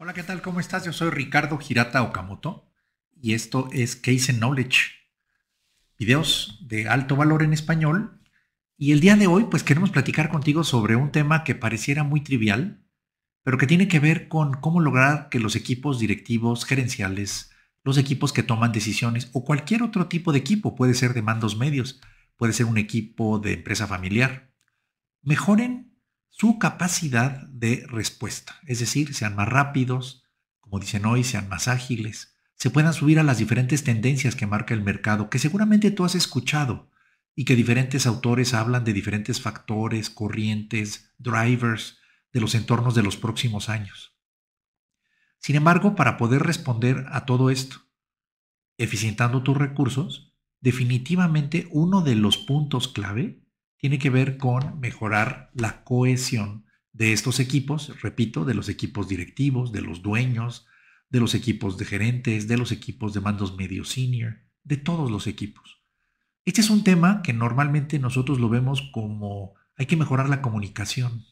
Hola, ¿qué tal? ¿Cómo estás? Yo soy Ricardo Girata Okamoto y esto es Case and Knowledge, videos de alto valor en español. Y el día de hoy, pues queremos platicar contigo sobre un tema que pareciera muy trivial, pero que tiene que ver con cómo lograr que los equipos directivos, gerenciales, los equipos que toman decisiones o cualquier otro tipo de equipo, puede ser de mandos medios, puede ser un equipo de empresa familiar, mejoren su capacidad de respuesta, es decir, sean más rápidos, como dicen hoy, sean más ágiles, se puedan subir a las diferentes tendencias que marca el mercado, que seguramente tú has escuchado y que diferentes autores hablan de diferentes factores, corrientes, drivers de los entornos de los próximos años. Sin embargo, para poder responder a todo esto, eficientando tus recursos, definitivamente uno de los puntos clave tiene que ver con mejorar la cohesión de estos equipos, repito, de los equipos directivos, de los dueños, de los equipos de gerentes, de los equipos de mandos medio senior, de todos los equipos. Este es un tema que normalmente nosotros lo vemos como hay que mejorar la comunicación.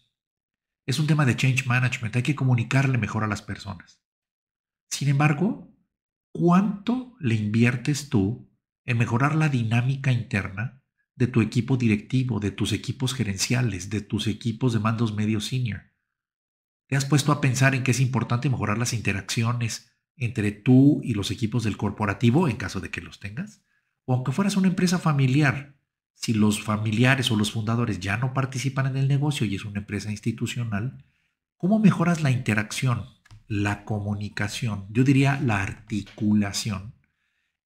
Es un tema de change management, hay que comunicarle mejor a las personas. Sin embargo, ¿cuánto le inviertes tú en mejorar la dinámica interna de tu equipo directivo, de tus equipos gerenciales, de tus equipos de mandos medio senior. ¿Te has puesto a pensar en que es importante mejorar las interacciones entre tú y los equipos del corporativo en caso de que los tengas? O aunque fueras una empresa familiar, si los familiares o los fundadores ya no participan en el negocio y es una empresa institucional, ¿cómo mejoras la interacción, la comunicación, yo diría la articulación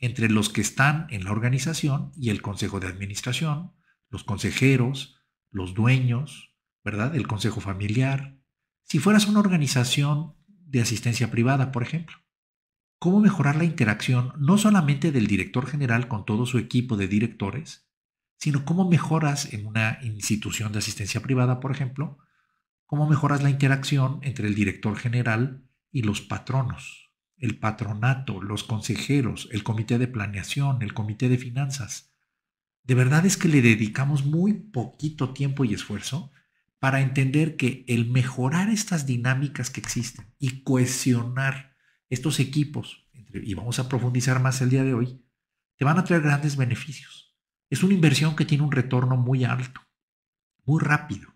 entre los que están en la organización y el consejo de administración, los consejeros, los dueños, ¿verdad? El consejo familiar. Si fueras una organización de asistencia privada, por ejemplo, ¿cómo mejorar la interacción no solamente del director general con todo su equipo de directores, sino cómo mejoras en una institución de asistencia privada, por ejemplo, cómo mejoras la interacción entre el director general y los patronos? el patronato, los consejeros, el comité de planeación, el comité de finanzas. De verdad es que le dedicamos muy poquito tiempo y esfuerzo para entender que el mejorar estas dinámicas que existen y cohesionar estos equipos, y vamos a profundizar más el día de hoy, te van a traer grandes beneficios. Es una inversión que tiene un retorno muy alto, muy rápido,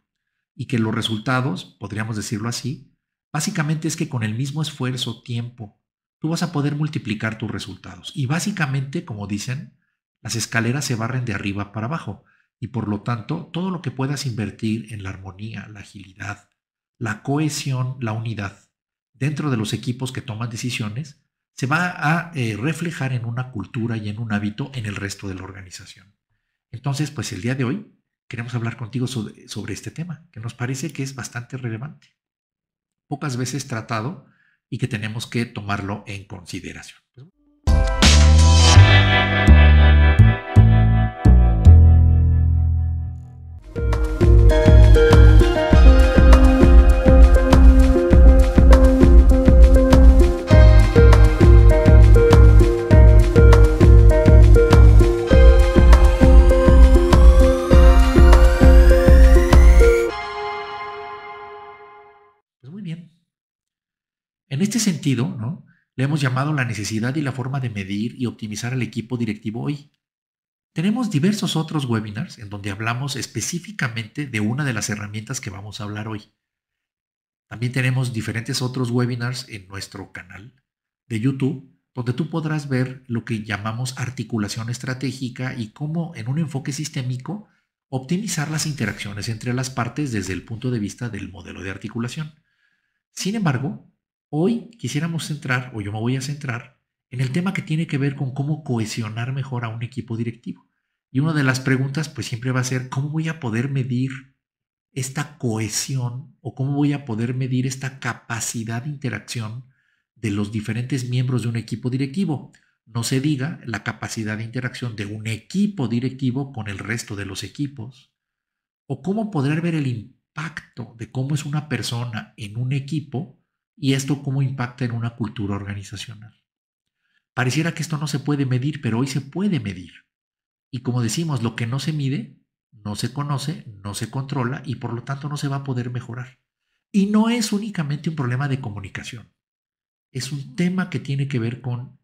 y que los resultados, podríamos decirlo así, básicamente es que con el mismo esfuerzo, tiempo tú vas a poder multiplicar tus resultados. Y básicamente, como dicen, las escaleras se barren de arriba para abajo y por lo tanto todo lo que puedas invertir en la armonía, la agilidad, la cohesión, la unidad dentro de los equipos que toman decisiones, se va a eh, reflejar en una cultura y en un hábito en el resto de la organización. Entonces, pues el día de hoy queremos hablar contigo sobre este tema, que nos parece que es bastante relevante. Pocas veces tratado y que tenemos que tomarlo en consideración. En este sentido, ¿no? le hemos llamado la necesidad y la forma de medir y optimizar al equipo directivo hoy. Tenemos diversos otros webinars en donde hablamos específicamente de una de las herramientas que vamos a hablar hoy. También tenemos diferentes otros webinars en nuestro canal de YouTube, donde tú podrás ver lo que llamamos articulación estratégica y cómo en un enfoque sistémico optimizar las interacciones entre las partes desde el punto de vista del modelo de articulación. Sin embargo, Hoy quisiéramos centrar, o yo me voy a centrar, en el tema que tiene que ver con cómo cohesionar mejor a un equipo directivo. Y una de las preguntas pues siempre va a ser, ¿cómo voy a poder medir esta cohesión o cómo voy a poder medir esta capacidad de interacción de los diferentes miembros de un equipo directivo? No se diga la capacidad de interacción de un equipo directivo con el resto de los equipos. O cómo poder ver el impacto de cómo es una persona en un equipo y esto cómo impacta en una cultura organizacional. Pareciera que esto no se puede medir, pero hoy se puede medir. Y como decimos, lo que no se mide, no se conoce, no se controla y por lo tanto no se va a poder mejorar. Y no es únicamente un problema de comunicación. Es un tema que tiene que ver con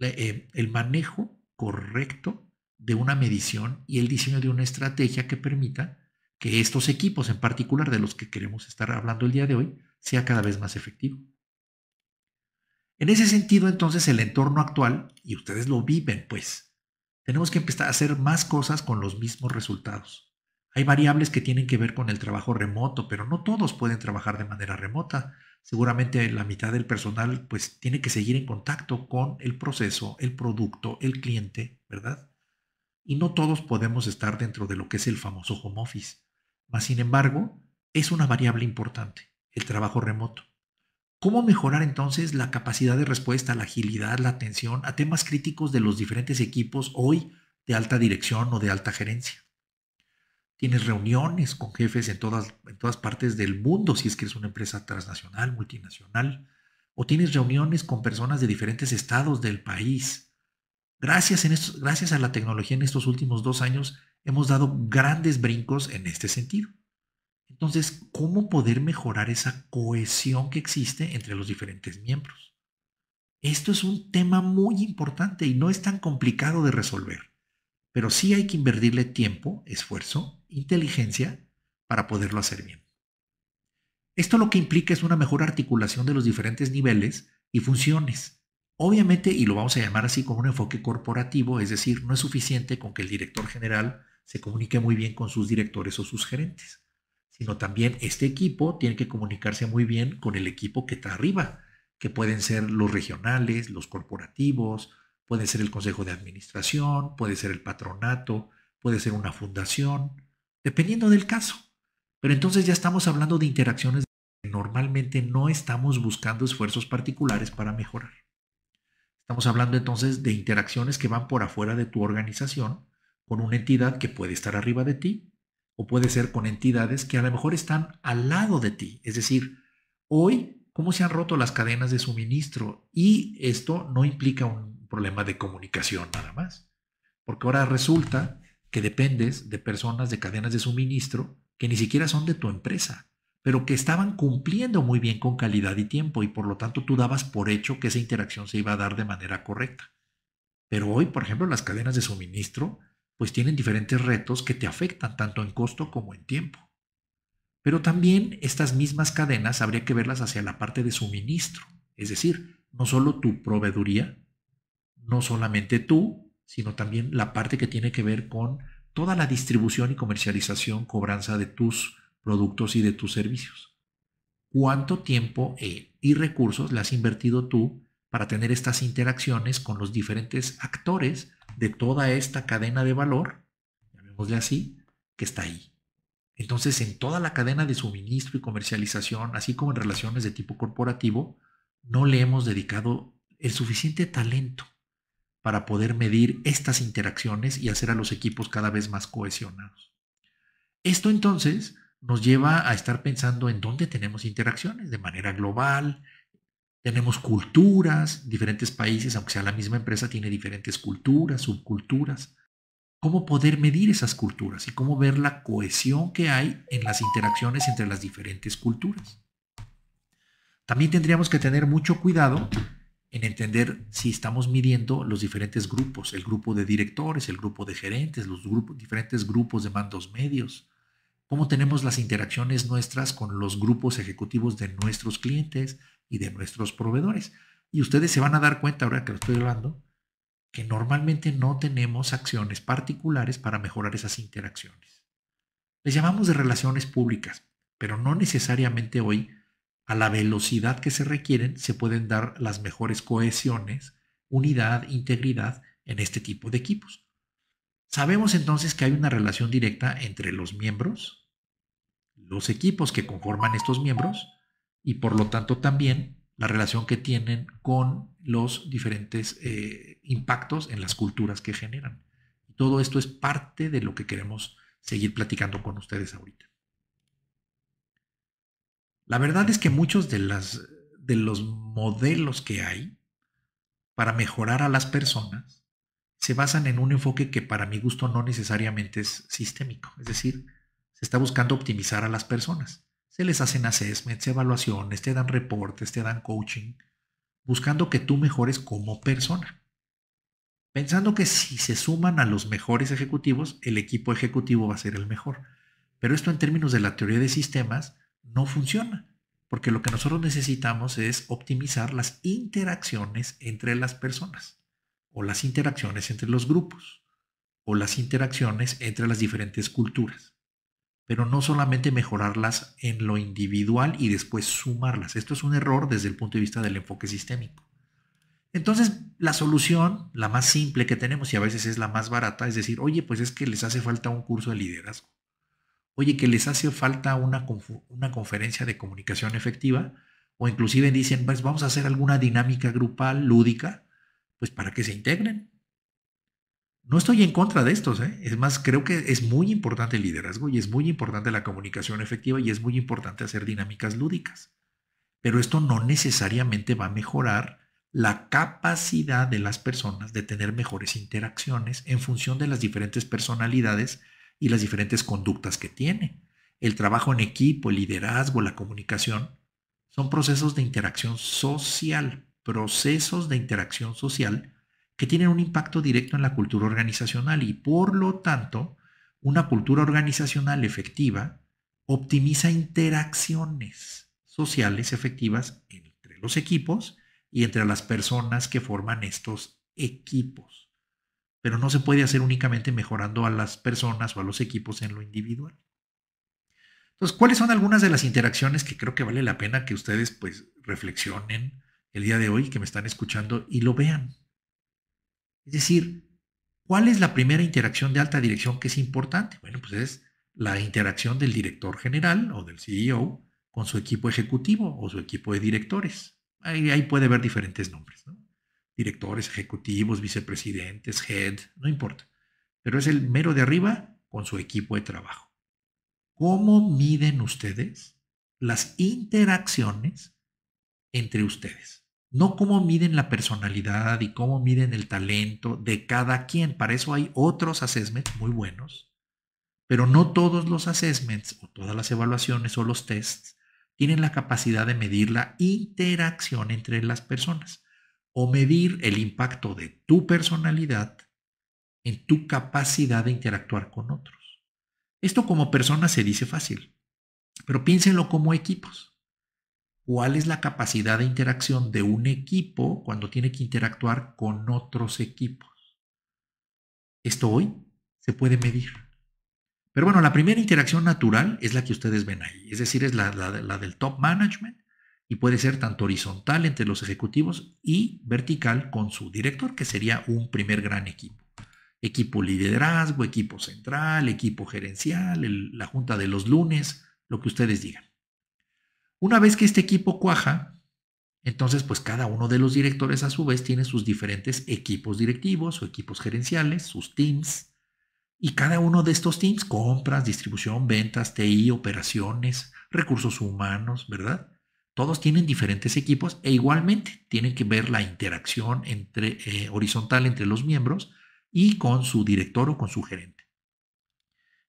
eh, el manejo correcto de una medición y el diseño de una estrategia que permita que estos equipos, en particular de los que queremos estar hablando el día de hoy, sea cada vez más efectivo. En ese sentido, entonces, el entorno actual, y ustedes lo viven, pues, tenemos que empezar a hacer más cosas con los mismos resultados. Hay variables que tienen que ver con el trabajo remoto, pero no todos pueden trabajar de manera remota. Seguramente la mitad del personal pues tiene que seguir en contacto con el proceso, el producto, el cliente, ¿verdad? Y no todos podemos estar dentro de lo que es el famoso home office. Mas, sin embargo, es una variable importante el trabajo remoto. ¿Cómo mejorar entonces la capacidad de respuesta, la agilidad, la atención a temas críticos de los diferentes equipos hoy de alta dirección o de alta gerencia? Tienes reuniones con jefes en todas, en todas partes del mundo si es que es una empresa transnacional, multinacional, o tienes reuniones con personas de diferentes estados del país. Gracias, en gracias a la tecnología en estos últimos dos años hemos dado grandes brincos en este sentido. Entonces, ¿cómo poder mejorar esa cohesión que existe entre los diferentes miembros? Esto es un tema muy importante y no es tan complicado de resolver, pero sí hay que invertirle tiempo, esfuerzo, inteligencia para poderlo hacer bien. Esto lo que implica es una mejor articulación de los diferentes niveles y funciones. Obviamente, y lo vamos a llamar así como un enfoque corporativo, es decir, no es suficiente con que el director general se comunique muy bien con sus directores o sus gerentes sino también este equipo tiene que comunicarse muy bien con el equipo que está arriba, que pueden ser los regionales, los corporativos, puede ser el consejo de administración, puede ser el patronato, puede ser una fundación, dependiendo del caso. Pero entonces ya estamos hablando de interacciones que normalmente no estamos buscando esfuerzos particulares para mejorar. Estamos hablando entonces de interacciones que van por afuera de tu organización con una entidad que puede estar arriba de ti o puede ser con entidades que a lo mejor están al lado de ti. Es decir, hoy, ¿cómo se han roto las cadenas de suministro? Y esto no implica un problema de comunicación nada más, porque ahora resulta que dependes de personas de cadenas de suministro que ni siquiera son de tu empresa, pero que estaban cumpliendo muy bien con calidad y tiempo y por lo tanto tú dabas por hecho que esa interacción se iba a dar de manera correcta. Pero hoy, por ejemplo, las cadenas de suministro pues tienen diferentes retos que te afectan tanto en costo como en tiempo. Pero también estas mismas cadenas habría que verlas hacia la parte de suministro, es decir, no solo tu proveeduría, no solamente tú, sino también la parte que tiene que ver con toda la distribución y comercialización, cobranza de tus productos y de tus servicios. ¿Cuánto tiempo eh, y recursos le has invertido tú para tener estas interacciones con los diferentes actores de toda esta cadena de valor, llamémosle así, que está ahí. Entonces, en toda la cadena de suministro y comercialización, así como en relaciones de tipo corporativo, no le hemos dedicado el suficiente talento para poder medir estas interacciones y hacer a los equipos cada vez más cohesionados. Esto entonces nos lleva a estar pensando en dónde tenemos interacciones de manera global, tenemos culturas, diferentes países, aunque sea la misma empresa, tiene diferentes culturas, subculturas. ¿Cómo poder medir esas culturas y cómo ver la cohesión que hay en las interacciones entre las diferentes culturas? También tendríamos que tener mucho cuidado en entender si estamos midiendo los diferentes grupos, el grupo de directores, el grupo de gerentes, los grupos, diferentes grupos de mandos medios, cómo tenemos las interacciones nuestras con los grupos ejecutivos de nuestros clientes, y de nuestros proveedores. Y ustedes se van a dar cuenta ahora que lo estoy hablando, que normalmente no tenemos acciones particulares para mejorar esas interacciones. Les llamamos de relaciones públicas, pero no necesariamente hoy, a la velocidad que se requieren, se pueden dar las mejores cohesiones, unidad, integridad en este tipo de equipos. Sabemos entonces que hay una relación directa entre los miembros, los equipos que conforman estos miembros y por lo tanto también la relación que tienen con los diferentes eh, impactos en las culturas que generan. Y todo esto es parte de lo que queremos seguir platicando con ustedes ahorita. La verdad es que muchos de, las, de los modelos que hay para mejorar a las personas se basan en un enfoque que para mi gusto no necesariamente es sistémico. Es decir, se está buscando optimizar a las personas. Se les hacen assessments, evaluaciones, te dan reportes, te dan coaching, buscando que tú mejores como persona. Pensando que si se suman a los mejores ejecutivos, el equipo ejecutivo va a ser el mejor. Pero esto en términos de la teoría de sistemas no funciona, porque lo que nosotros necesitamos es optimizar las interacciones entre las personas, o las interacciones entre los grupos, o las interacciones entre las diferentes culturas pero no solamente mejorarlas en lo individual y después sumarlas. Esto es un error desde el punto de vista del enfoque sistémico. Entonces, la solución, la más simple que tenemos y a veces es la más barata, es decir, oye, pues es que les hace falta un curso de liderazgo. Oye, que les hace falta una, una conferencia de comunicación efectiva. O inclusive dicen, pues vamos a hacer alguna dinámica grupal, lúdica, pues para que se integren. No estoy en contra de estos, ¿eh? es más, creo que es muy importante el liderazgo y es muy importante la comunicación efectiva y es muy importante hacer dinámicas lúdicas. Pero esto no necesariamente va a mejorar la capacidad de las personas de tener mejores interacciones en función de las diferentes personalidades y las diferentes conductas que tiene. El trabajo en equipo, el liderazgo, la comunicación, son procesos de interacción social, procesos de interacción social que tienen un impacto directo en la cultura organizacional y por lo tanto una cultura organizacional efectiva optimiza interacciones sociales efectivas entre los equipos y entre las personas que forman estos equipos. Pero no se puede hacer únicamente mejorando a las personas o a los equipos en lo individual. Entonces, ¿cuáles son algunas de las interacciones que creo que vale la pena que ustedes pues reflexionen el día de hoy, que me están escuchando y lo vean? Es decir, ¿cuál es la primera interacción de alta dirección que es importante? Bueno, pues es la interacción del director general o del CEO con su equipo ejecutivo o su equipo de directores. Ahí, puede haber diferentes nombres, ¿no? Directores, ejecutivos, vicepresidentes, head, no importa. Pero es el mero de arriba con su equipo de trabajo. ¿Cómo miden ustedes las interacciones entre ustedes? no cómo miden la personalidad y cómo miden el talento de cada quien. Para eso hay otros assessments muy buenos, pero no todos los assessments o todas las evaluaciones o los tests tienen la capacidad de medir la interacción entre las personas o medir el impacto de tu personalidad en tu capacidad de interactuar con otros. Esto como persona se dice fácil, pero piénsenlo como equipos cuál es la capacidad de interacción de un equipo cuando tiene que interactuar con otros equipos. Esto hoy se puede medir. Pero bueno, la primera interacción natural es la que ustedes ven ahí, es decir, es la, del top management y puede ser tanto horizontal entre los ejecutivos y vertical con su director, que sería un primer gran equipo. Equipo liderazgo, equipo central, equipo gerencial, la junta de los lunes, lo que ustedes digan. Una vez que este equipo cuaja, entonces pues cada uno de los directores a su vez tiene sus diferentes equipos directivos o equipos gerenciales, sus teams, y cada uno de estos teams, compras, distribución, ventas, TI, operaciones, recursos humanos, ¿verdad? Todos tienen diferentes equipos e igualmente tienen que ver la interacción entre, eh, horizontal entre los miembros y con su director o con su gerente.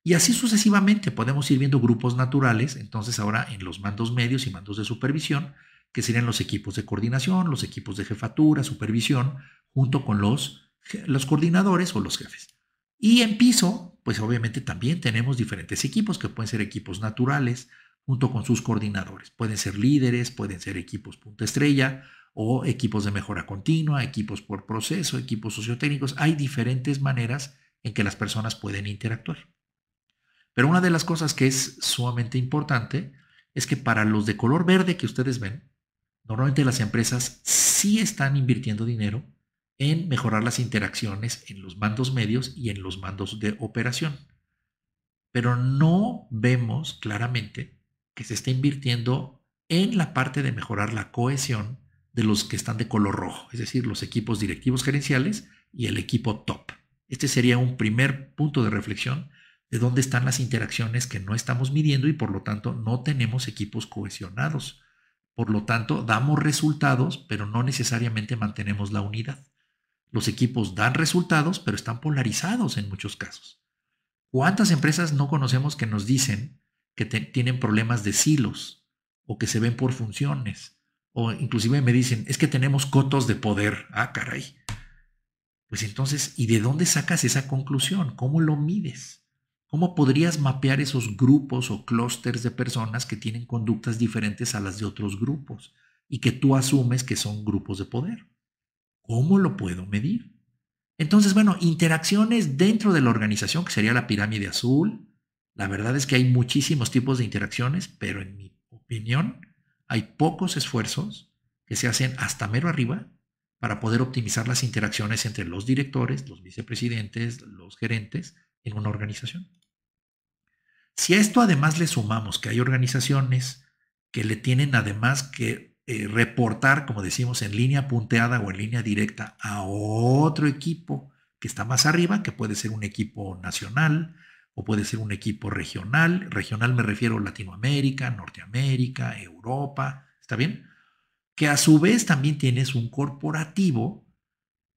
Y así sucesivamente podemos ir viendo grupos naturales, entonces ahora en los mandos medios y mandos de supervisión, que serían los equipos de coordinación, los equipos de jefatura, supervisión, junto con los, los coordinadores o los jefes. Y en piso, pues obviamente también tenemos diferentes equipos que pueden ser equipos naturales, junto con sus coordinadores. Pueden ser líderes, pueden ser equipos punta estrella o equipos de mejora continua, equipos por proceso, equipos sociotécnicos. Hay diferentes maneras en que las personas pueden interactuar. Pero una de las cosas que es sumamente importante es que para los de color verde que ustedes ven, normalmente las empresas sí están invirtiendo dinero en mejorar las interacciones en los mandos medios y en los mandos de operación. Pero no vemos claramente que se esté invirtiendo en la parte de mejorar la cohesión de los que están de color rojo, es decir, los equipos directivos gerenciales y el equipo top. Este sería un primer punto de reflexión de dónde están las interacciones que no estamos midiendo y por lo tanto no tenemos equipos cohesionados. Por lo tanto, damos resultados, pero no necesariamente mantenemos la unidad. Los equipos dan resultados, pero están polarizados en muchos casos. ¿Cuántas empresas no conocemos que nos dicen que tienen problemas de silos o que se ven por funciones? O inclusive me dicen, es que tenemos cotos de poder. Ah, caray. Pues entonces, ¿y de dónde sacas esa conclusión? ¿Cómo lo mides? ¿Cómo podrías mapear esos grupos o clústeres de personas que tienen conductas diferentes a las de otros grupos y que tú asumes que son grupos de poder? ¿Cómo lo puedo medir? Entonces, bueno, interacciones dentro de la organización, que sería la pirámide azul. La verdad es que hay muchísimos tipos de interacciones, pero en mi opinión hay pocos esfuerzos que se hacen hasta mero arriba para poder optimizar las interacciones entre los directores, los vicepresidentes, los gerentes en una organización. Si a esto además le sumamos que hay organizaciones que le tienen además que eh, reportar, como decimos, en línea punteada o en línea directa a otro equipo que está más arriba, que puede ser un equipo nacional o puede ser un equipo regional. Regional me refiero a Latinoamérica, Norteamérica, Europa, ¿está bien? Que a su vez también tienes un corporativo,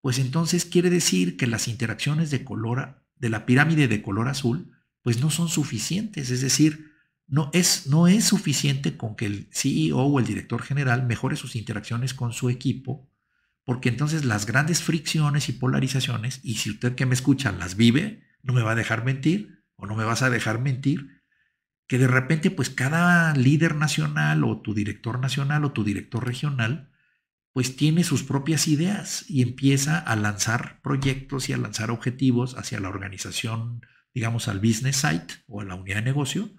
pues entonces quiere decir que las interacciones de color, de la pirámide de color azul, pues no son suficientes. Es decir, no es, no es suficiente con que el CEO o el director general mejore sus interacciones con su equipo, porque entonces las grandes fricciones y polarizaciones, y si usted que me escucha las vive, no me va a dejar mentir o no me vas a dejar mentir, que de repente pues cada líder nacional o tu director nacional o tu director regional pues tiene sus propias ideas y empieza a lanzar proyectos y a lanzar objetivos hacia la organización digamos, al business site o a la unidad de negocio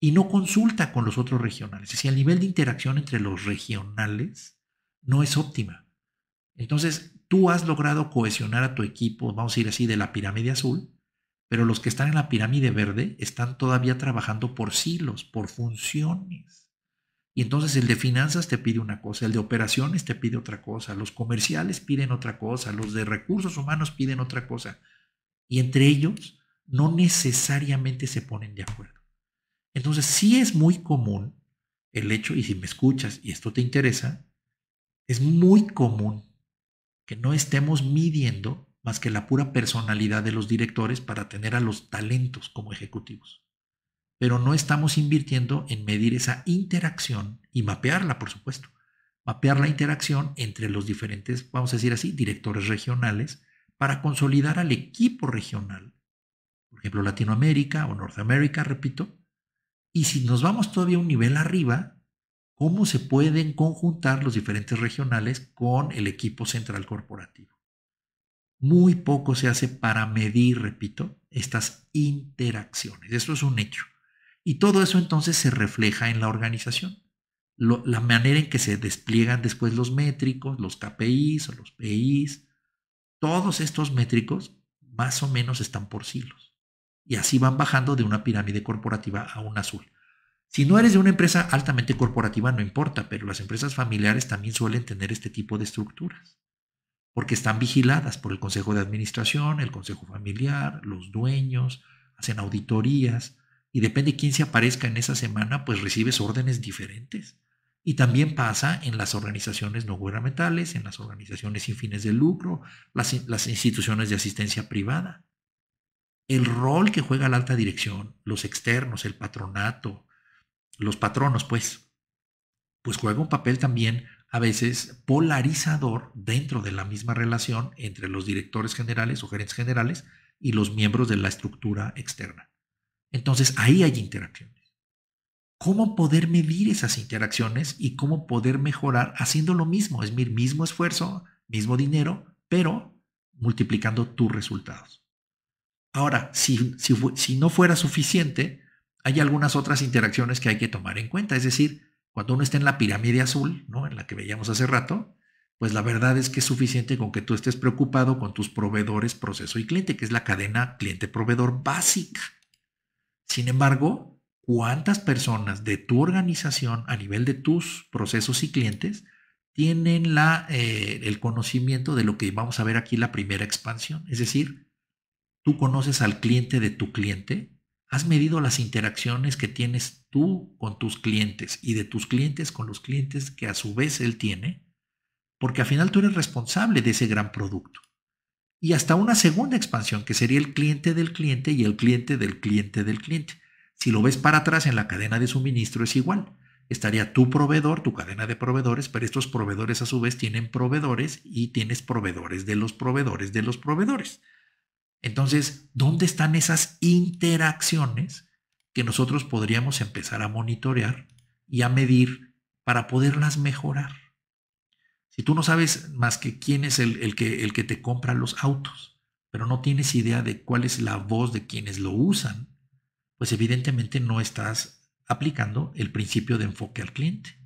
y no consulta con los otros regionales. Es decir, el nivel de interacción entre los regionales no es óptima. Entonces, tú has logrado cohesionar a tu equipo, vamos a ir así, de la pirámide azul, pero los que están en la pirámide verde están todavía trabajando por silos, por funciones. Y entonces el de finanzas te pide una cosa, el de operaciones te pide otra cosa, los comerciales piden otra cosa, los de recursos humanos piden otra cosa. Y entre ellos no necesariamente se ponen de acuerdo. Entonces, sí es muy común el hecho, y si me escuchas y esto te interesa, es muy común que no estemos midiendo más que la pura personalidad de los directores para tener a los talentos como ejecutivos. Pero no estamos invirtiendo en medir esa interacción y mapearla, por supuesto. Mapear la interacción entre los diferentes, vamos a decir así, directores regionales para consolidar al equipo regional por ejemplo, Latinoamérica o Norteamérica, repito. Y si nos vamos todavía un nivel arriba, ¿cómo se pueden conjuntar los diferentes regionales con el equipo central corporativo? Muy poco se hace para medir, repito, estas interacciones. Eso es un hecho. Y todo eso entonces se refleja en la organización. la manera en que se despliegan después los métricos, los KPIs o los PIs, todos estos métricos más o menos están por silos y así van bajando de una pirámide corporativa a un azul. Si no eres de una empresa altamente corporativa, no importa, pero las empresas familiares también suelen tener este tipo de estructuras, porque están vigiladas por el Consejo de Administración, el Consejo Familiar, los dueños, hacen auditorías, y depende quién se aparezca en esa semana, pues recibes órdenes diferentes. Y también pasa en las organizaciones no gubernamentales, en las organizaciones sin fines de lucro, las instituciones de asistencia privada el rol que juega la alta dirección, los externos, el patronato, los patronos, pues, pues juega un papel también a veces polarizador dentro de la misma relación entre los directores generales o gerentes generales y los miembros de la estructura externa. Entonces ahí hay interacciones. ¿Cómo poder medir esas interacciones y cómo poder mejorar haciendo lo mismo? Es mi mismo esfuerzo, mismo dinero, pero multiplicando tus resultados. Ahora, si, si, no fuera suficiente, hay algunas otras interacciones que hay que tomar en cuenta. Es decir, cuando uno está en la pirámide azul, ¿no? en la que veíamos hace rato, pues la verdad es que es suficiente con que tú estés preocupado con tus proveedores, proceso y cliente, que es la cadena cliente-proveedor básica. Sin embargo, ¿cuántas personas de tu organización a nivel de tus procesos y clientes tienen la, eh, el conocimiento de lo que vamos a ver aquí la primera expansión? Es decir, ¿Tú conoces al cliente de tu cliente? ¿Has medido las interacciones que tienes tú con tus clientes y de tus clientes con los clientes que a su vez él tiene? Porque al final tú eres responsable de ese gran producto. Y hasta una segunda expansión que sería el cliente del cliente y el cliente del cliente del cliente. Si lo ves para atrás en la cadena de suministro es igual. Estaría tu proveedor, tu cadena de proveedores, pero estos proveedores a su vez tienen proveedores y tienes proveedores de los proveedores de los proveedores. Entonces, ¿dónde están esas interacciones que nosotros podríamos empezar a monitorear y a medir para poderlas mejorar? Si tú no sabes más que quién es el, que, el que te compra los autos, pero no tienes idea de cuál es la voz de quienes lo usan, pues evidentemente no estás aplicando el principio de enfoque al cliente,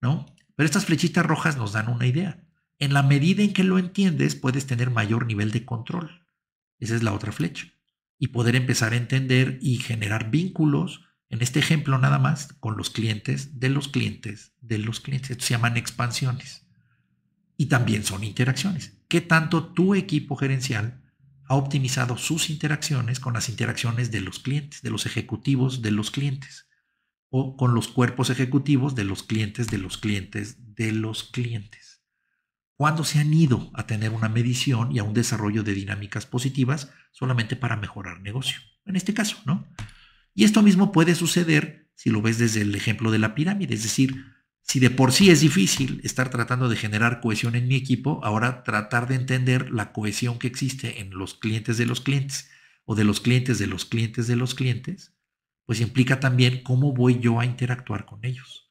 ¿no? Pero estas flechitas rojas nos dan una idea. En la medida en que lo entiendes, puedes tener mayor nivel de control. Esa es la otra flecha. Y poder empezar a entender y generar vínculos, en este ejemplo nada más, con los clientes, de los clientes, de los clientes. se llaman expansiones. Y también son interacciones. ¿Qué tanto tu equipo gerencial ha optimizado sus interacciones con las interacciones de los clientes, de los ejecutivos de los clientes? o con los cuerpos ejecutivos de los clientes, de los clientes, de los clientes cuando se han ido a tener una medición y a un desarrollo de dinámicas positivas solamente para mejorar negocio. En este caso, ¿no? Y esto mismo puede suceder si lo ves desde el ejemplo de la pirámide, es decir, si de por sí es difícil estar tratando de generar cohesión en mi equipo, ahora tratar de entender la cohesión que existe en los clientes de los clientes o de los clientes de los clientes de los clientes, pues implica también cómo voy yo a interactuar con ellos.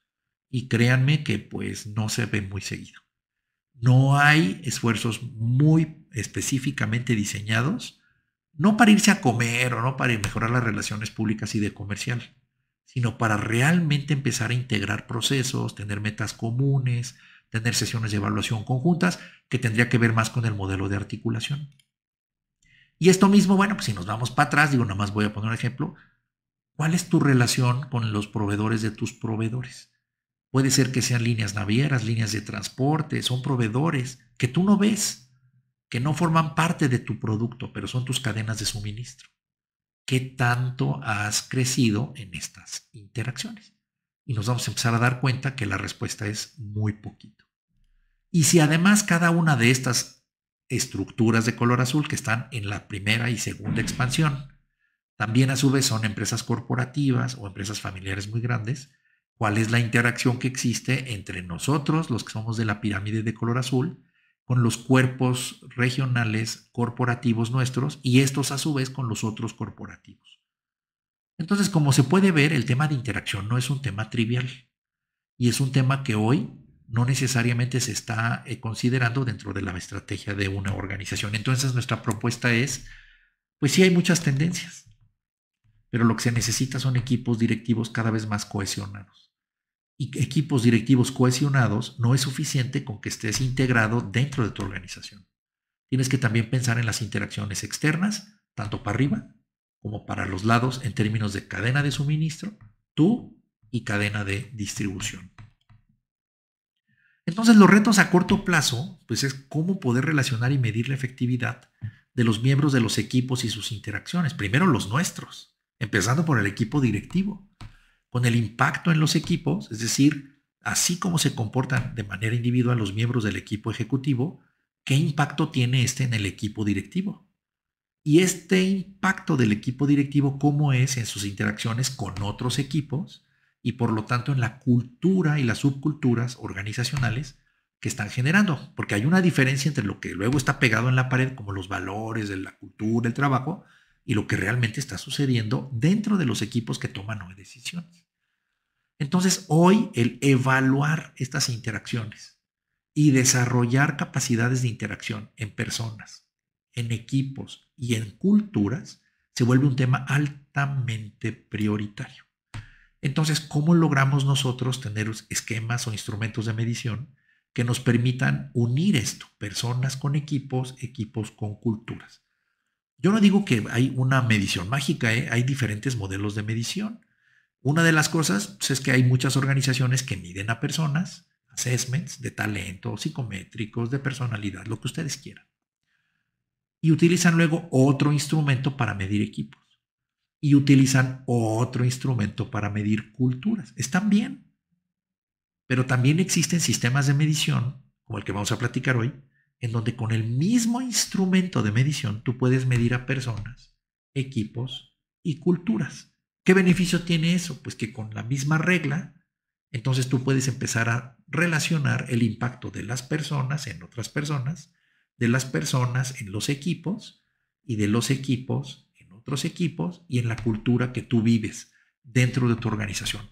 Y créanme que pues no se ve muy seguido. No hay esfuerzos muy específicamente diseñados, no para irse a comer o no para mejorar las relaciones públicas y de comercial, sino para realmente empezar a integrar procesos, tener metas comunes, tener sesiones de evaluación conjuntas, que tendría que ver más con el modelo de articulación. Y esto mismo, bueno, pues si nos vamos para atrás, digo, nada más voy a poner un ejemplo, ¿cuál es tu relación con los proveedores de tus proveedores? Puede ser que sean líneas navieras, líneas de transporte, son proveedores que tú no ves, que no forman parte de tu producto, pero son tus cadenas de suministro. ¿Qué tanto has crecido en estas interacciones? Y nos vamos a empezar a dar cuenta que la respuesta es muy poquito. Y si además cada una de estas estructuras de color azul que están en la primera y segunda expansión, también a su vez son empresas corporativas o empresas familiares muy grandes, cuál es la interacción que existe entre nosotros, los que somos de la pirámide de color azul, con los cuerpos regionales corporativos nuestros y estos a su vez con los otros corporativos. Entonces, como se puede ver, el tema de interacción no es un tema trivial y es un tema que hoy no necesariamente se está eh, considerando dentro de la estrategia de una organización. Entonces, nuestra propuesta es, pues sí hay muchas tendencias, pero lo que se necesita son equipos directivos cada vez más cohesionados y equipos directivos cohesionados, no es suficiente con que estés integrado dentro de tu organización. Tienes que también pensar en las interacciones externas, tanto para arriba como para los lados en términos de cadena de suministro, tú y cadena de distribución. Entonces los retos a corto plazo, pues es cómo poder relacionar y medir la efectividad de los miembros de los equipos y sus interacciones. Primero los nuestros, empezando por el equipo directivo con el impacto en los equipos, es decir, así como se comportan de manera individual los miembros del equipo ejecutivo, ¿qué impacto tiene este en el equipo directivo? Y este impacto del equipo directivo, ¿cómo es en sus interacciones con otros equipos? Y por lo tanto en la cultura y las subculturas organizacionales que están generando. Porque hay una diferencia entre lo que luego está pegado en la pared, como los valores de la cultura, el trabajo, y lo que realmente está sucediendo dentro de los equipos que toman hoy decisiones. Entonces, hoy el evaluar estas interacciones y desarrollar capacidades de interacción en personas, en equipos y en culturas se vuelve un tema altamente prioritario. Entonces, ¿cómo logramos nosotros tener esquemas o instrumentos de medición que nos permitan unir esto, personas con equipos, equipos con culturas? Yo no digo que hay una medición mágica, ¿eh? hay diferentes modelos de medición. Una de las cosas es que hay muchas organizaciones que miden a personas, assessments de talento, psicométricos, de personalidad, lo que ustedes quieran. Y utilizan luego otro instrumento para medir equipos. Y utilizan otro instrumento para medir culturas. Están bien. Pero también existen sistemas de medición, como el que vamos a platicar hoy, en donde con el mismo instrumento de medición tú puedes medir a personas, equipos y culturas. ¿Qué beneficio tiene eso? Pues que con la misma regla, entonces tú puedes empezar a relacionar el impacto de las personas en otras personas, de las personas en los equipos y de los equipos en otros equipos y en la cultura que tú vives dentro de tu organización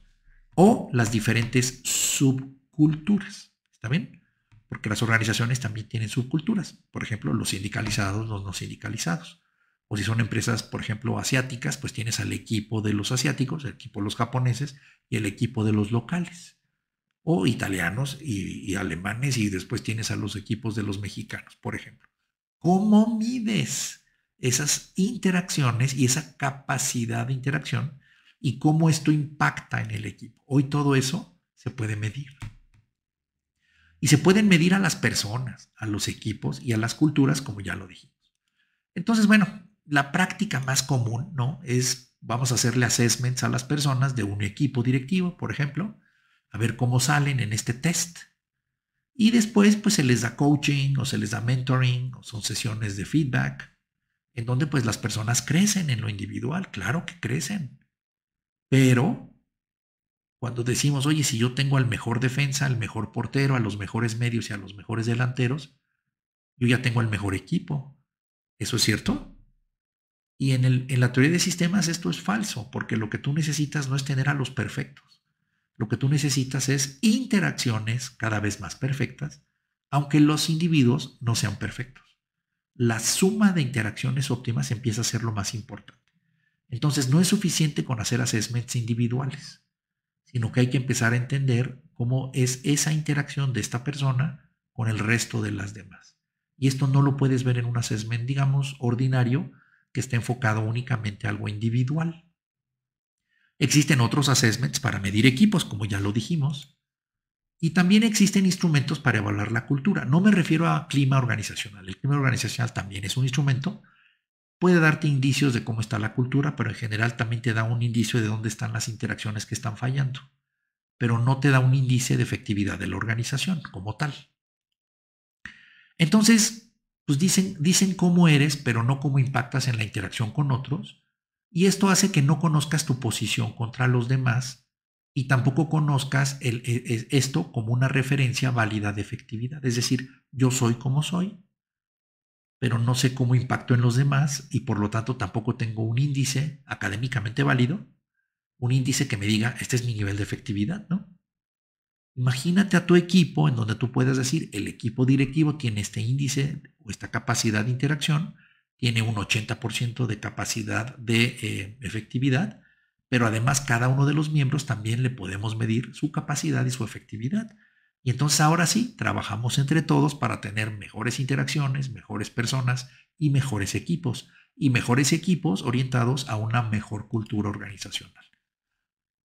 o las diferentes subculturas. ¿Está bien? porque las organizaciones también tienen subculturas, por ejemplo, los sindicalizados, los no sindicalizados. O si son empresas, por ejemplo, asiáticas, pues tienes al equipo de los asiáticos, el equipo de los japoneses y el equipo de los locales. O italianos y, alemanes y después tienes a los equipos de los mexicanos, por ejemplo. ¿Cómo mides esas interacciones y esa capacidad de interacción y cómo esto impacta en el equipo? Hoy todo eso se puede medir. Y se pueden medir a las personas, a los equipos y a las culturas, como ya lo dijimos. Entonces, bueno, la práctica más común, ¿no? Es, vamos a hacerle assessments a las personas de un equipo directivo, por ejemplo, a ver cómo salen en este test. Y después, pues se les da coaching o se les da mentoring, o son sesiones de feedback, en donde pues las personas crecen en lo individual, claro que crecen, pero cuando decimos, oye, si yo tengo al mejor defensa, al mejor portero, a los mejores medios y a los mejores delanteros, yo ya tengo el mejor equipo. ¿Eso es cierto? Y en, en la teoría de sistemas esto es falso, porque lo que tú necesitas no es tener a los perfectos. Lo que tú necesitas es interacciones cada vez más perfectas, aunque los individuos no sean perfectos. La suma de interacciones óptimas empieza a ser lo más importante. Entonces no es suficiente con hacer assessments individuales sino que hay que empezar a entender cómo es esa interacción de esta persona con el resto de las demás. Y esto no lo puedes ver en un assessment, digamos, ordinario, que esté enfocado únicamente a algo individual. Existen otros assessments para medir equipos, como ya lo dijimos, y también existen instrumentos para evaluar la cultura. No me refiero a clima organizacional, el clima organizacional también es un instrumento, Puede darte indicios de cómo está la cultura, pero en general también te da un indicio de dónde están las interacciones que están fallando, pero no te da un índice de efectividad de la organización como tal. Entonces, pues dicen, dicen cómo eres, pero no cómo impactas en la interacción con otros, y esto hace que no conozcas tu posición contra los demás y tampoco conozcas e, e, esto como una referencia válida de efectividad. Es decir, yo soy como soy pero no sé cómo impacto en los demás y por lo tanto tampoco tengo un índice académicamente válido, un índice que me diga, este es mi nivel de efectividad, ¿no? Imagínate a tu equipo en donde tú puedas decir, el equipo directivo tiene este índice o esta capacidad de interacción, tiene un 80% de capacidad de eh, efectividad, pero además cada uno de los miembros también le podemos medir su capacidad y su efectividad. Y entonces ahora sí, trabajamos entre todos para tener mejores interacciones, mejores personas y mejores equipos. Y mejores equipos orientados a una mejor cultura organizacional.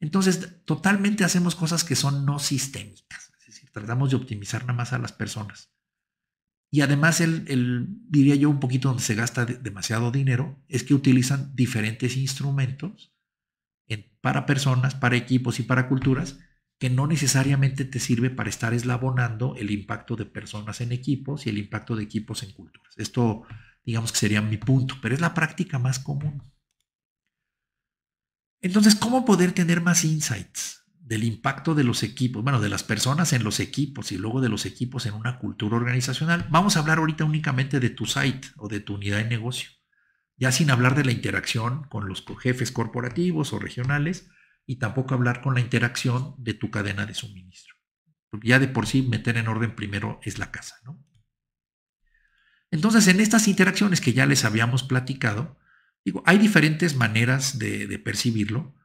Entonces, totalmente hacemos cosas que son no sistémicas. Es decir, tratamos de optimizar nada más a las personas. Y además, el, diría yo, un poquito donde se gasta demasiado dinero es que utilizan diferentes instrumentos para personas, para equipos y para culturas que no necesariamente te sirve para estar eslabonando el impacto de personas en equipos y el impacto de equipos en culturas. Esto, digamos que sería mi punto, pero es la práctica más común. Entonces, ¿cómo poder tener más insights del impacto de los equipos, bueno, de las personas en los equipos y luego de los equipos en una cultura organizacional? Vamos a hablar ahorita únicamente de tu site o de tu unidad de negocio, ya sin hablar de la interacción con los jefes corporativos o regionales, y tampoco hablar con la interacción de tu cadena de suministro. Porque ya de por sí meter en orden primero es la casa, ¿no? Entonces, en estas interacciones que ya les habíamos platicado, digo, hay diferentes maneras de, de percibirlo,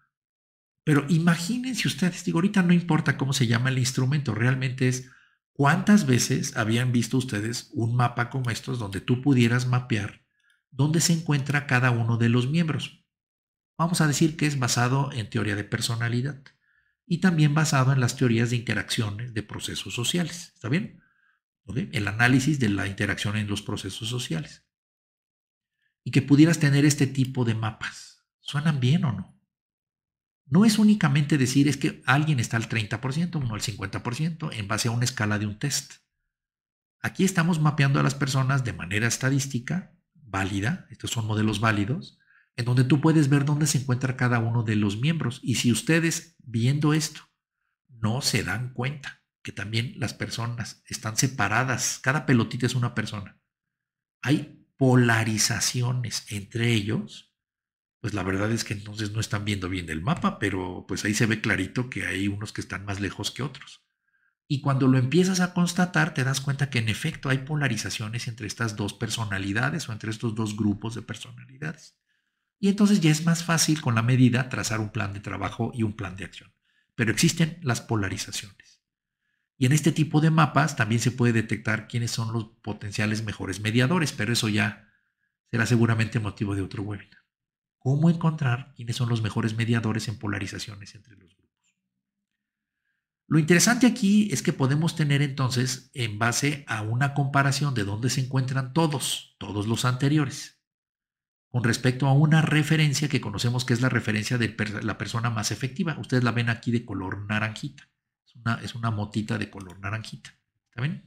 pero imagínense ustedes, digo, ahorita no importa cómo se llama el instrumento, realmente es cuántas veces habían visto ustedes un mapa como estos donde tú pudieras mapear dónde se encuentra cada uno de los miembros. Vamos a decir que es basado en teoría de personalidad y también basado en las teorías de interacciones de procesos sociales. ¿Está bien? El análisis de la interacción en los procesos sociales. Y que pudieras tener este tipo de mapas. ¿Suenan bien o no? No es únicamente decir es que alguien está al 30%, uno al 50%, en base a una escala de un test. Aquí estamos mapeando a las personas de manera estadística, válida, estos son modelos válidos, en donde tú puedes ver dónde se encuentra cada uno de los miembros. Y si ustedes, viendo esto, no se dan cuenta que también las personas están separadas, cada pelotita es una persona, hay polarizaciones entre ellos, pues la verdad es que entonces no están viendo bien el mapa, pero pues ahí se ve clarito que hay unos que están más lejos que otros. Y cuando lo empiezas a constatar, te das cuenta que en efecto hay polarizaciones entre estas dos personalidades o entre estos dos grupos de personalidades. Y entonces ya es más fácil con la medida trazar un plan de trabajo y un plan de acción. Pero existen las polarizaciones. Y en este tipo de mapas también se puede detectar quiénes son los potenciales mejores mediadores, pero eso ya será seguramente motivo de otro webinar. ¿Cómo encontrar quiénes son los mejores mediadores en polarizaciones entre los grupos? Lo interesante aquí es que podemos tener entonces en base a una comparación de dónde se encuentran todos, todos los anteriores con respecto a una referencia que conocemos que es la referencia de la persona más efectiva. Ustedes la ven aquí de color naranjita. Es una, motita de color naranjita. ¿Está bien?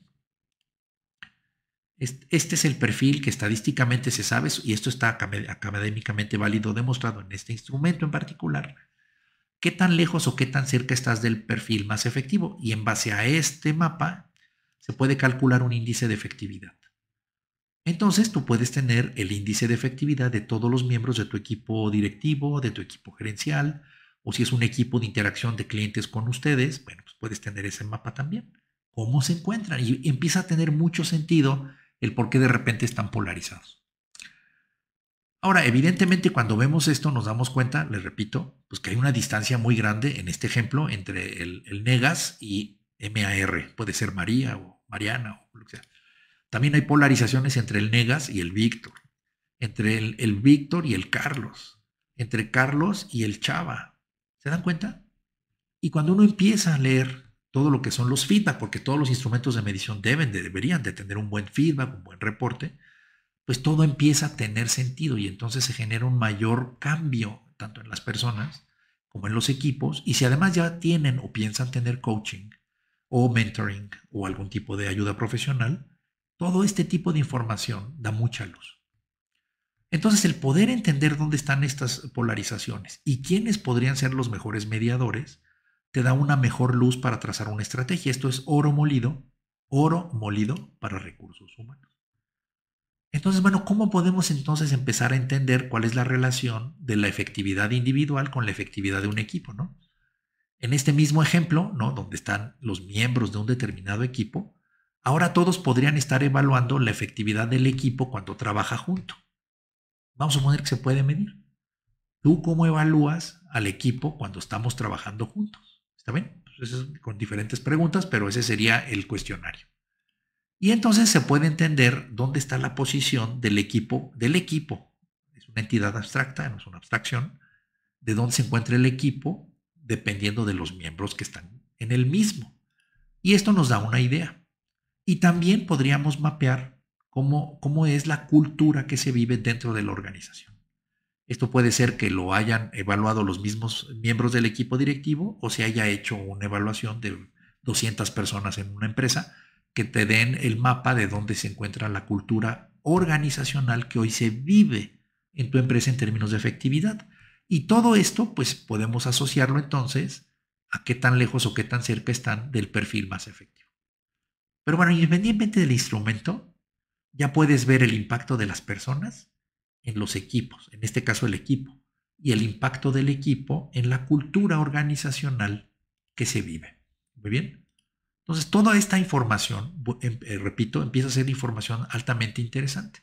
Este es el perfil que estadísticamente se sabe, y esto está académicamente válido, demostrado en este instrumento en particular. ¿Qué tan lejos o qué tan cerca estás del perfil más efectivo? Y en base a este mapa se puede calcular un índice de efectividad. Entonces tú puedes tener el índice de efectividad de todos los miembros de tu equipo directivo, de tu equipo gerencial, o si es un equipo de interacción de clientes con ustedes, bueno, pues puedes tener ese mapa también. ¿Cómo se encuentran? Y empieza a tener mucho sentido el por qué de repente están polarizados. Ahora, evidentemente cuando vemos esto nos damos cuenta, les repito, pues que hay una distancia muy grande en este ejemplo entre el, el NEGAS y MAR. Puede ser María o Mariana o lo que sea. También hay polarizaciones entre el Negas y el Víctor, entre el, Víctor y el Carlos, entre Carlos y el Chava. ¿Se dan cuenta? Y cuando uno empieza a leer todo lo que son los feedback, porque todos los instrumentos de medición deben, de, deberían de tener un buen feedback, un buen reporte, pues todo empieza a tener sentido y entonces se genera un mayor cambio tanto en las personas como en los equipos y si además ya tienen o piensan tener coaching o mentoring o algún tipo de ayuda profesional, todo este tipo de información da mucha luz. Entonces, el poder entender dónde están estas polarizaciones y quiénes podrían ser los mejores mediadores, te da una mejor luz para trazar una estrategia. Esto es oro molido, oro molido para recursos humanos. Entonces, bueno, ¿cómo podemos entonces empezar a entender cuál es la relación de la efectividad individual con la efectividad de un equipo, ¿no? En este mismo ejemplo, ¿no? Donde están los miembros de un determinado equipo, Ahora todos podrían estar evaluando la efectividad del equipo cuando trabaja junto. Vamos a poner que se puede medir. ¿Tú cómo evalúas al equipo cuando estamos trabajando juntos? ¿Está bien? Pues es con diferentes preguntas, pero ese sería el cuestionario. Y entonces se puede entender dónde está la posición del equipo, del equipo. Es una entidad abstracta, no es una abstracción, de dónde se encuentra el equipo dependiendo de los miembros que están en el mismo. Y esto nos da una idea. Y también podríamos mapear cómo, cómo es la cultura que se vive dentro de la organización. Esto puede ser que lo hayan evaluado los mismos miembros del equipo directivo o se haya hecho una evaluación de 200 personas en una empresa que te den el mapa de dónde se encuentra la cultura organizacional que hoy se vive en tu empresa en términos de efectividad. Y todo esto, pues podemos asociarlo entonces a qué tan lejos o qué tan cerca están del perfil más efectivo. Pero bueno, independientemente del instrumento, ya puedes ver el impacto de las personas en los equipos, en este caso el equipo, y el impacto del equipo en la cultura organizacional que se vive. Muy bien. Entonces, toda esta información, em, eh, repito, empieza a ser información altamente interesante.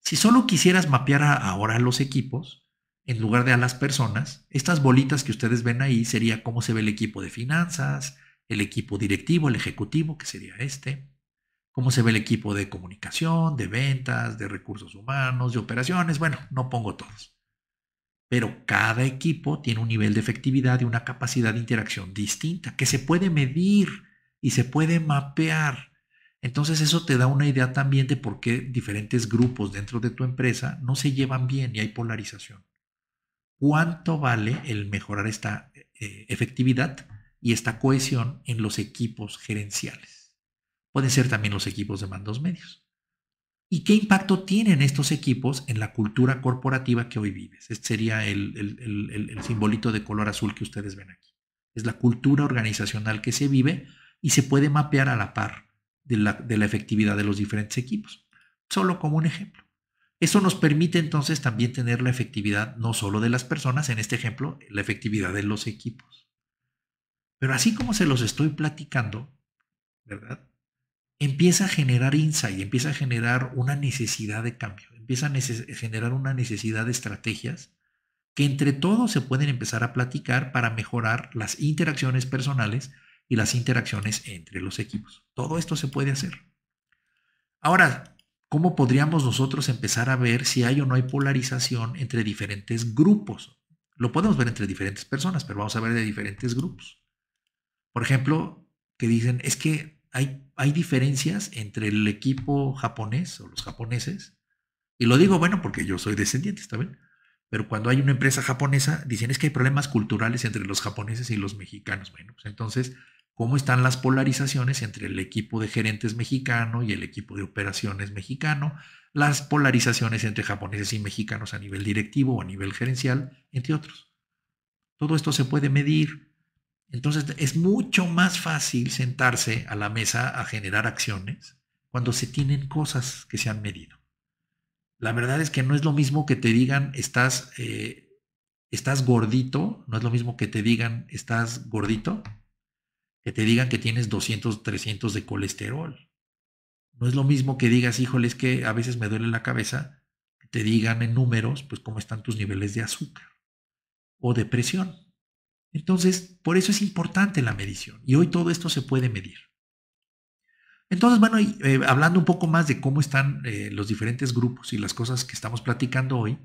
Si solo quisieras mapear ahora los equipos, en lugar de a las personas, estas bolitas que ustedes ven ahí sería cómo se ve el equipo de finanzas, el equipo directivo, el ejecutivo, que sería este, cómo se ve el equipo de comunicación, de ventas, de recursos humanos, de operaciones, bueno, no pongo todos. Pero cada equipo tiene un nivel de efectividad y una capacidad de interacción distinta que se puede medir y se puede mapear. Entonces eso te da una idea también de por qué diferentes grupos dentro de tu empresa no se llevan bien y hay polarización. ¿Cuánto vale el mejorar esta eh, efectividad y esta cohesión en los equipos gerenciales. Pueden ser también los equipos de mandos medios. ¿Y qué impacto tienen estos equipos en la cultura corporativa que hoy vives? Este sería el, simbolito de color azul que ustedes ven aquí. Es la cultura organizacional que se vive y se puede mapear a la par de la, de la efectividad de los diferentes equipos. Solo como un ejemplo. Eso nos permite entonces también tener la efectividad no solo de las personas, en este ejemplo, la efectividad de los equipos. Pero así como se los estoy platicando, ¿verdad? Empieza a generar insight, empieza a generar una necesidad de cambio, empieza a generar una necesidad de estrategias que entre todos se pueden empezar a platicar para mejorar las interacciones personales y las interacciones entre los equipos. Todo esto se puede hacer. Ahora, ¿cómo podríamos nosotros empezar a ver si hay o no hay polarización entre diferentes grupos? Lo podemos ver entre diferentes personas, pero vamos a ver de diferentes grupos. Por ejemplo, que dicen, es que hay, hay diferencias entre el equipo japonés o los japoneses, y lo digo, bueno, porque yo soy descendiente, ¿está bien? Pero cuando hay una empresa japonesa, dicen, es que hay problemas culturales entre los japoneses y los mexicanos. Bueno, pues entonces, ¿cómo están las polarizaciones entre el equipo de gerentes mexicano y el equipo de operaciones mexicano? Las polarizaciones entre japoneses y mexicanos a nivel directivo o a nivel gerencial, entre otros. Todo esto se puede medir, entonces es mucho más fácil sentarse a la mesa a generar acciones cuando se tienen cosas que se han medido. La verdad es que no es lo mismo que te digan estás, eh, estás gordito, no es lo mismo que te digan estás gordito, que te digan que tienes 200, 300 de colesterol. No es lo mismo que digas, híjole, es que a veces me duele la cabeza, que te digan en números, pues cómo están tus niveles de azúcar o de presión. Entonces, por eso es importante la medición y hoy todo esto se puede medir. Entonces, bueno, eh, hablando un poco más de cómo están eh, los diferentes grupos y las cosas que estamos platicando hoy,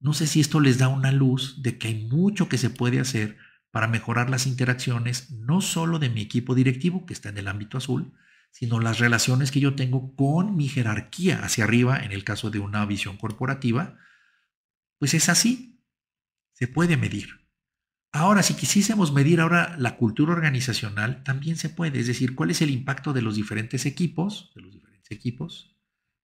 no sé si esto les da una luz de que hay mucho que se puede hacer para mejorar las interacciones, no solo de mi equipo directivo, que está en el ámbito azul, sino las relaciones que yo tengo con mi jerarquía hacia arriba, en el caso de una visión corporativa, pues es así, se puede medir. Ahora, si quisiésemos medir ahora la cultura organizacional, también se puede, es decir, cuál es el impacto de los diferentes equipos, de los diferentes equipos,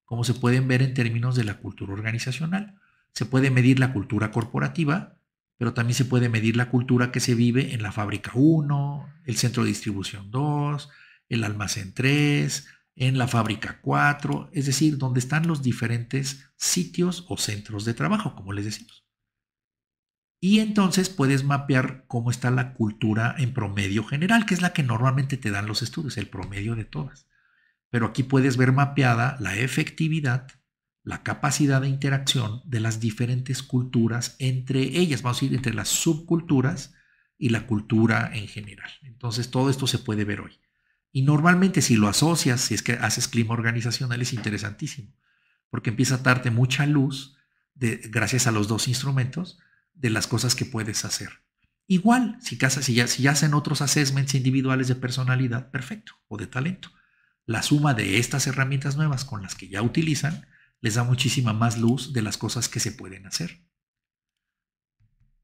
como se pueden ver en términos de la cultura organizacional. Se puede medir la cultura corporativa, pero también se puede medir la cultura que se vive en la fábrica 1, el centro de distribución 2, el almacén 3, en la fábrica 4, es decir, donde están los diferentes sitios o centros de trabajo, como les decimos. Y entonces puedes mapear cómo está la cultura en promedio general, que es la que normalmente te dan los estudios, el promedio de todas. Pero aquí puedes ver mapeada la efectividad, la capacidad de interacción de las diferentes culturas entre ellas, vamos a decir, entre las subculturas y la cultura en general. Entonces todo esto se puede ver hoy. Y normalmente si lo asocias, si es que haces clima organizacional, es interesantísimo, porque empieza a darte mucha luz gracias a los dos instrumentos de las cosas que puedes hacer. Igual, si, ya, hacen otros assessments individuales de personalidad, perfecto, o de talento. La suma de estas herramientas nuevas con las que ya utilizan les da muchísima más luz de las cosas que se pueden hacer.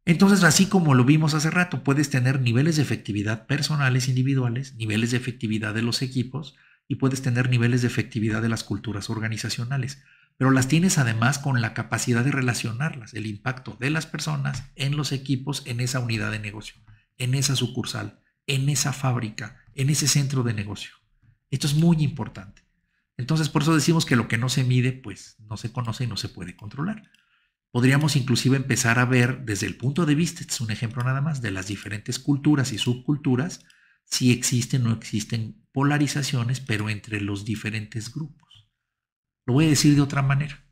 Entonces, así como lo vimos hace rato, puedes tener niveles de efectividad personales individuales, niveles de efectividad de los equipos y puedes tener niveles de efectividad de las culturas organizacionales pero las tienes además con la capacidad de relacionarlas, el impacto de las personas en los equipos, en esa unidad de negocio, en esa sucursal, en esa fábrica, en ese centro de negocio. Esto es muy importante. Entonces, por eso decimos que lo que no se mide, pues no se conoce y no se puede controlar. Podríamos inclusive empezar a ver desde el punto de vista, este es un ejemplo nada más, de las diferentes culturas y subculturas, si existen o no existen polarizaciones, pero entre los diferentes grupos. Lo voy a decir de otra manera.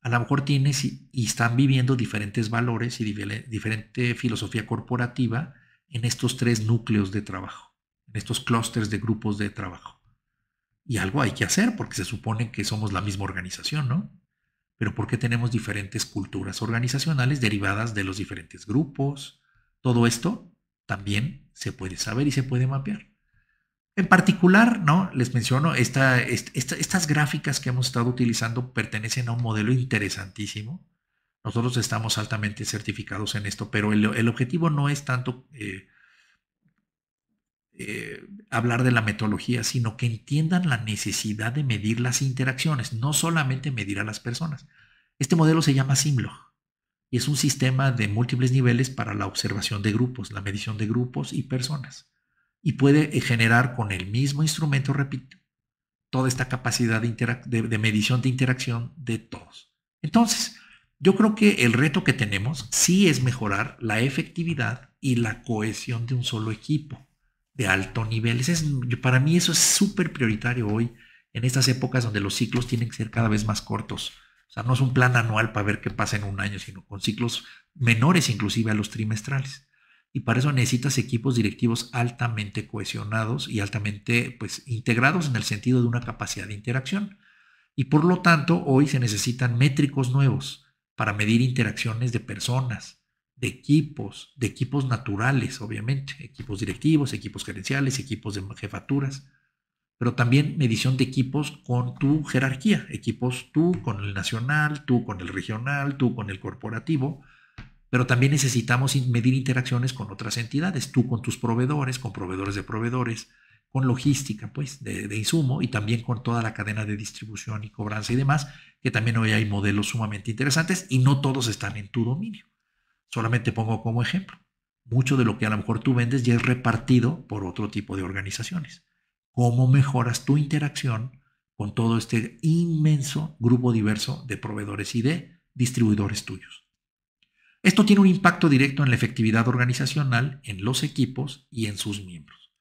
A lo mejor tienes y, están viviendo diferentes valores y diferente, filosofía corporativa en estos tres núcleos de trabajo, en estos clústeres de grupos de trabajo. Y algo hay que hacer porque se supone que somos la misma organización, ¿no? Pero ¿por qué tenemos diferentes culturas organizacionales derivadas de los diferentes grupos? Todo esto también se puede saber y se puede mapear. En particular, ¿no? Les menciono, estas gráficas que hemos estado utilizando pertenecen a un modelo interesantísimo. Nosotros estamos altamente certificados en esto, pero el, objetivo no es tanto eh, eh, hablar de la metodología, sino que entiendan la necesidad de medir las interacciones, no solamente medir a las personas. Este modelo se llama Simlog y es un sistema de múltiples niveles para la observación de grupos, la medición de grupos y personas y puede eh, generar con el mismo instrumento, repito, toda esta capacidad de, medición de interacción de todos. Entonces, yo creo que el reto que tenemos sí es mejorar la efectividad y la cohesión de un solo equipo de alto nivel. para mí eso es súper prioritario hoy, en estas épocas donde los ciclos tienen que ser cada vez más cortos. O sea, no es un plan anual para ver qué pasa en un año, sino con ciclos menores inclusive a los trimestrales y para eso necesitas equipos directivos altamente cohesionados y altamente pues, integrados en el sentido de una capacidad de interacción. Y por lo tanto, hoy se necesitan métricos nuevos para medir interacciones de personas, de equipos, de equipos naturales, obviamente, equipos directivos, equipos gerenciales, equipos de jefaturas, pero también medición de equipos con tu jerarquía, equipos tú con el nacional, tú con el regional, tú con el corporativo, pero también necesitamos medir interacciones con otras entidades, tú con tus proveedores, con proveedores de proveedores, con logística, pues, de, de, insumo y también con toda la cadena de distribución y cobranza y demás, que también hoy hay modelos sumamente interesantes y no todos están en tu dominio. Solamente pongo como ejemplo, mucho de lo que a lo mejor tú vendes ya es repartido por otro tipo de organizaciones. ¿Cómo mejoras tu interacción con todo este inmenso grupo diverso de proveedores y de distribuidores tuyos? Esto tiene un impacto directo en la efectividad organizacional, en los equipos y en sus miembros.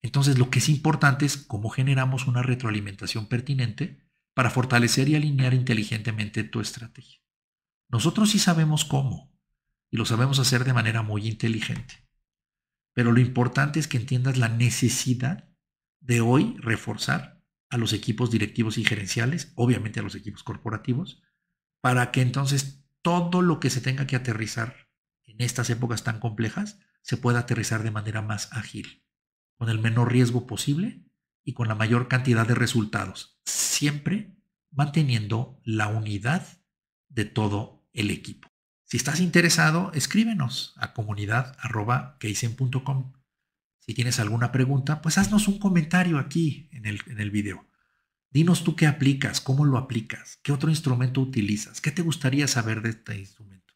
Entonces, lo que es importante es cómo generamos una retroalimentación pertinente para fortalecer y alinear inteligentemente tu estrategia. Nosotros sí sabemos cómo, y lo sabemos hacer de manera muy inteligente. Pero lo importante es que entiendas la necesidad de hoy reforzar a los equipos directivos y gerenciales, obviamente a los equipos corporativos, para que entonces todo lo que se tenga que aterrizar en estas épocas tan complejas se puede aterrizar de manera más ágil, con el menor riesgo posible y con la mayor cantidad de resultados, siempre manteniendo la unidad de todo el equipo. Si estás interesado, escríbenos a comunidad.keisen.com. Si tienes alguna pregunta, pues haznos un comentario aquí en el, en el video. Dinos tú qué aplicas, cómo lo aplicas, qué otro instrumento utilizas, qué te gustaría saber de este instrumento.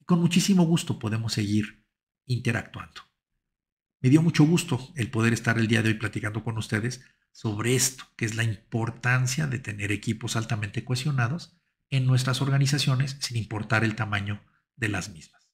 Y con muchísimo gusto podemos seguir interactuando. Me dio mucho gusto el poder estar el día de hoy platicando con ustedes sobre esto, que es la importancia de tener equipos altamente cohesionados en nuestras organizaciones sin importar el tamaño de las mismas.